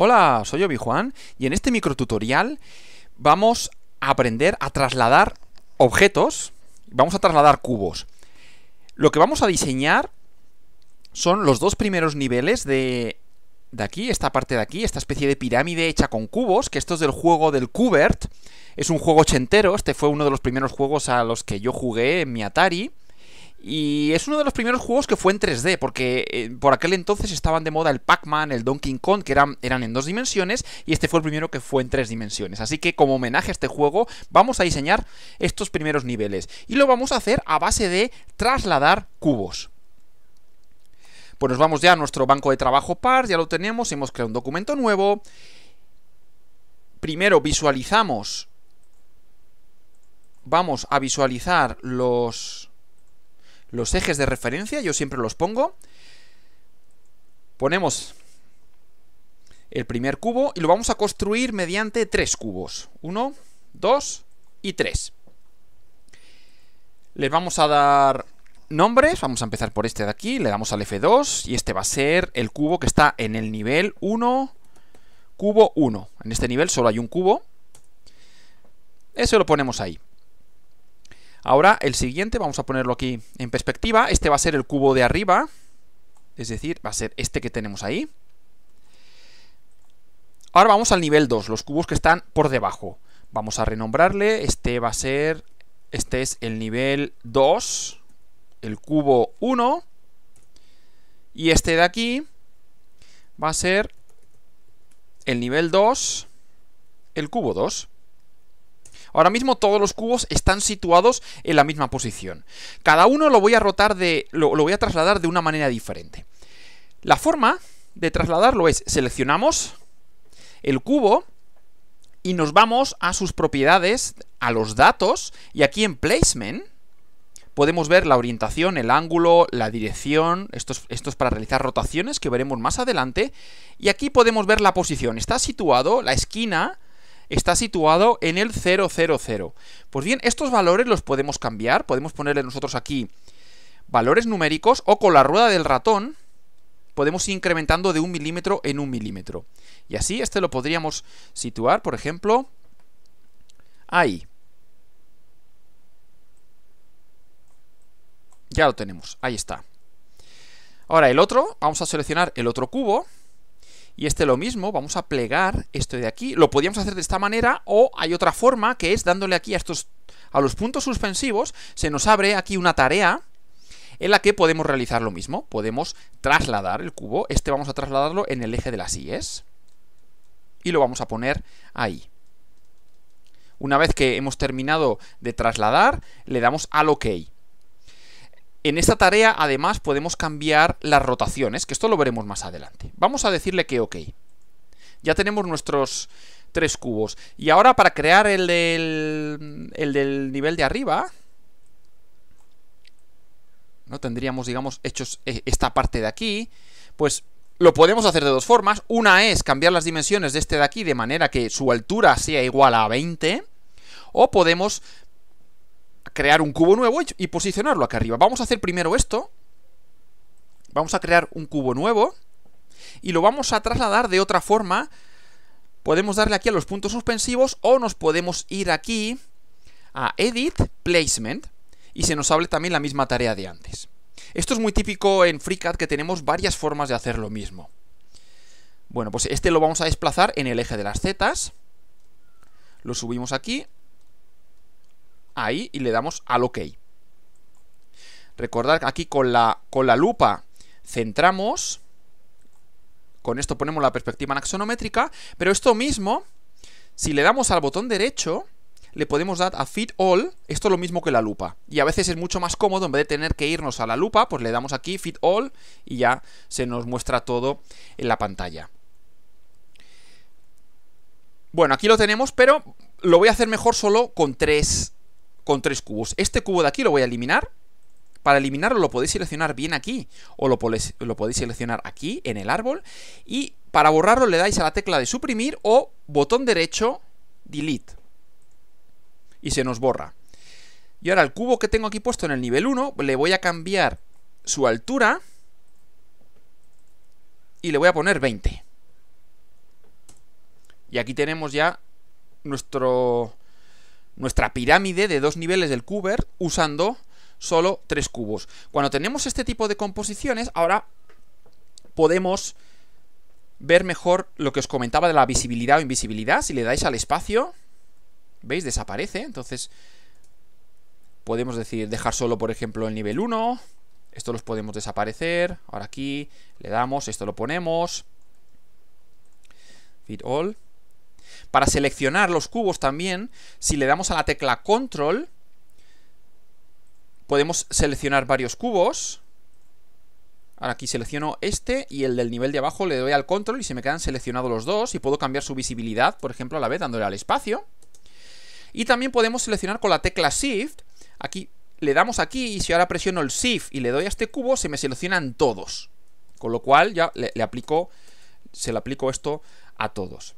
Hola, soy Obi Juan y en este microtutorial vamos a aprender a trasladar objetos, vamos a trasladar cubos. Lo que vamos a diseñar son los dos primeros niveles de, de aquí, esta parte de aquí, esta especie de pirámide hecha con cubos, que esto es del juego del Cubert, es un juego ochentero, este fue uno de los primeros juegos a los que yo jugué en mi Atari, y es uno de los primeros juegos que fue en 3D, porque eh, por aquel entonces estaban de moda el Pac-Man, el Donkey Kong, que eran, eran en dos dimensiones, y este fue el primero que fue en tres dimensiones. Así que como homenaje a este juego, vamos a diseñar estos primeros niveles. Y lo vamos a hacer a base de trasladar cubos. Pues nos vamos ya a nuestro banco de trabajo PAR ya lo tenemos, hemos creado un documento nuevo. Primero visualizamos... Vamos a visualizar los los ejes de referencia, yo siempre los pongo. Ponemos el primer cubo y lo vamos a construir mediante tres cubos. Uno, dos y tres. Les vamos a dar nombres, vamos a empezar por este de aquí, le damos al F2 y este va a ser el cubo que está en el nivel 1, cubo 1. En este nivel solo hay un cubo. Eso lo ponemos ahí. Ahora el siguiente, vamos a ponerlo aquí en perspectiva. Este va a ser el cubo de arriba, es decir, va a ser este que tenemos ahí. Ahora vamos al nivel 2, los cubos que están por debajo. Vamos a renombrarle, este va a ser, este es el nivel 2, el cubo 1, y este de aquí va a ser el nivel 2, el cubo 2. Ahora mismo todos los cubos están situados en la misma posición. Cada uno lo voy a rotar de. lo, voy a trasladar de una manera diferente. La forma de trasladarlo es seleccionamos el cubo y nos vamos a sus propiedades, a los datos, y aquí en Placement podemos ver la orientación, el ángulo, la dirección, esto es, para realizar rotaciones que veremos más adelante, y aquí podemos ver la posición, está situado, la esquina, está situado en el 0, 0, 0. Pues bien, estos valores los podemos cambiar, podemos ponerle nosotros aquí valores numéricos o con la rueda del ratón podemos ir incrementando de un milímetro en un milímetro. Y así este lo podríamos situar, por ejemplo, ahí. Ya lo tenemos, ahí está. Ahora el otro, vamos a seleccionar el otro cubo y este lo mismo, vamos a plegar esto de aquí, lo podíamos hacer de esta manera o hay otra forma que es dándole aquí a estos a los puntos suspensivos se nos abre aquí una tarea en la que podemos realizar lo mismo, podemos trasladar el cubo, este vamos a trasladarlo en el eje de las IES y lo vamos a poner ahí. Una vez que hemos terminado de trasladar, le damos al OK. En esta tarea, además, podemos cambiar las rotaciones, que esto lo veremos más adelante. Vamos a decirle que OK. Ya tenemos nuestros tres cubos. Y ahora, para crear el del, nivel de arriba, ¿no? Tendríamos, digamos, hechos eh, esta parte de aquí, pues lo podemos hacer de dos formas. Una es cambiar las dimensiones de este de aquí de manera que su altura sea igual a 20, o podemos crear un cubo nuevo y posicionarlo acá arriba. Vamos a hacer primero esto. Vamos a crear un cubo nuevo y lo vamos a trasladar de otra forma. Podemos darle aquí a los puntos suspensivos o nos podemos ir aquí a Edit, Placement y se nos hable también la misma tarea de antes. Esto es muy típico en FreeCAD que tenemos varias formas de hacer lo mismo. Bueno, pues este lo vamos a desplazar en el eje de las zetas. Lo subimos aquí ahí y le damos al OK. Recordad que aquí con la, con la lupa centramos, con esto ponemos la perspectiva axonométrica, pero esto mismo, si le damos al botón derecho, le podemos dar a Fit All, esto es lo mismo que la lupa. Y a veces es mucho más cómodo, en vez de tener que irnos a la lupa, pues le damos aquí Fit All y ya se nos muestra todo en la pantalla. Bueno, aquí lo tenemos, pero lo voy a hacer mejor solo con tres con tres cubos. Este cubo de aquí lo voy a eliminar. Para eliminarlo lo podéis seleccionar bien aquí o lo, podéis seleccionar aquí en el árbol. Y para borrarlo le dais a la tecla de suprimir o botón derecho, delete. Y se nos borra. Y ahora el cubo que tengo aquí puesto en el nivel 1 le voy a cambiar su altura y le voy a poner 20. Y aquí tenemos ya nuestro nuestra pirámide de dos niveles del cuber usando solo tres cubos. Cuando tenemos este tipo de composiciones, ahora podemos ver mejor lo que os comentaba de la visibilidad o invisibilidad. Si le dais al espacio, ¿veis? Desaparece. Entonces, podemos decir dejar solo, por ejemplo, el nivel 1. Esto los podemos desaparecer. Ahora aquí le damos, esto lo ponemos. Fit all. Para seleccionar los cubos también, si le damos a la tecla control, podemos seleccionar varios cubos. aquí selecciono este y el del nivel de abajo le doy al control y se me quedan seleccionados los dos y puedo cambiar su visibilidad, por ejemplo, a la vez dándole al espacio. Y también podemos seleccionar con la tecla Shift. Aquí le damos aquí y si ahora presiono el Shift y le doy a este cubo se me seleccionan todos. Con lo cual ya le, le aplico, se le aplico esto a todos.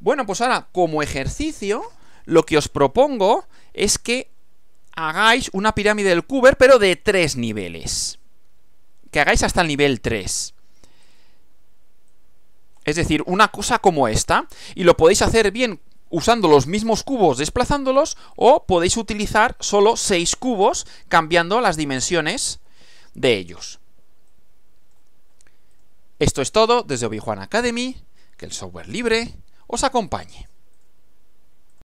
Bueno, pues ahora, como ejercicio, lo que os propongo es que hagáis una pirámide del Cuber, pero de tres niveles. Que hagáis hasta el nivel 3. Es decir, una cosa como esta, y lo podéis hacer bien usando los mismos cubos desplazándolos, o podéis utilizar solo seis cubos cambiando las dimensiones de ellos. Esto es todo desde obi Academy, que el software libre, os acompañe.